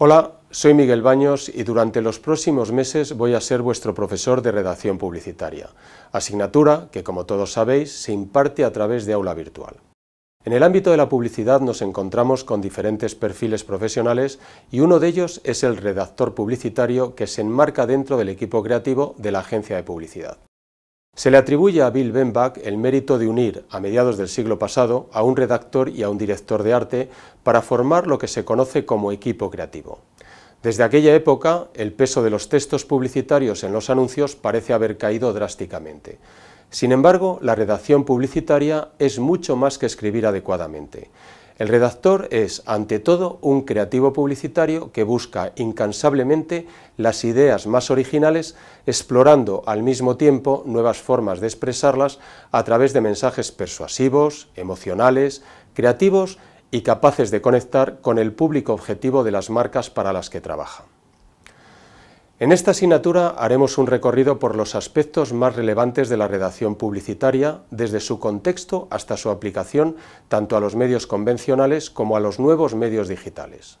Hola, soy Miguel Baños y durante los próximos meses voy a ser vuestro profesor de redacción publicitaria, asignatura que, como todos sabéis, se imparte a través de aula virtual. En el ámbito de la publicidad nos encontramos con diferentes perfiles profesionales y uno de ellos es el redactor publicitario que se enmarca dentro del equipo creativo de la agencia de publicidad. Se le atribuye a Bill Benbach el mérito de unir, a mediados del siglo pasado, a un redactor y a un director de arte para formar lo que se conoce como equipo creativo. Desde aquella época, el peso de los textos publicitarios en los anuncios parece haber caído drásticamente. Sin embargo, la redacción publicitaria es mucho más que escribir adecuadamente. El redactor es, ante todo, un creativo publicitario que busca incansablemente las ideas más originales, explorando al mismo tiempo nuevas formas de expresarlas a través de mensajes persuasivos, emocionales, creativos y capaces de conectar con el público objetivo de las marcas para las que trabaja. En esta asignatura haremos un recorrido por los aspectos más relevantes de la redacción publicitaria, desde su contexto hasta su aplicación tanto a los medios convencionales como a los nuevos medios digitales.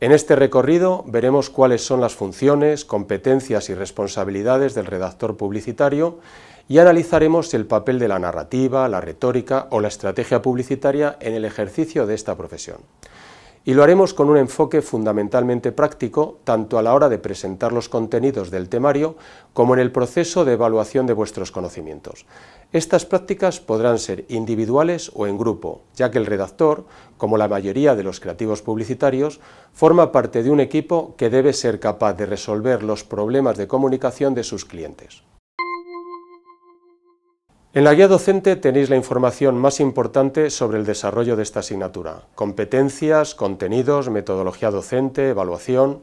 En este recorrido veremos cuáles son las funciones, competencias y responsabilidades del redactor publicitario y analizaremos el papel de la narrativa, la retórica o la estrategia publicitaria en el ejercicio de esta profesión y lo haremos con un enfoque fundamentalmente práctico tanto a la hora de presentar los contenidos del temario como en el proceso de evaluación de vuestros conocimientos. Estas prácticas podrán ser individuales o en grupo, ya que el redactor, como la mayoría de los creativos publicitarios, forma parte de un equipo que debe ser capaz de resolver los problemas de comunicación de sus clientes. En la guía docente tenéis la información más importante sobre el desarrollo de esta asignatura, competencias, contenidos, metodología docente, evaluación...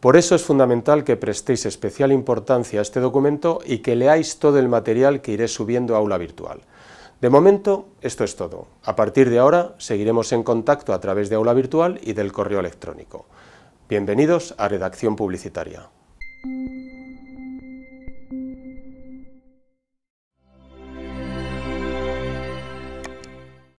Por eso es fundamental que prestéis especial importancia a este documento y que leáis todo el material que iré subiendo a aula virtual. De momento, esto es todo. A partir de ahora, seguiremos en contacto a través de aula virtual y del correo electrónico. Bienvenidos a Redacción Publicitaria.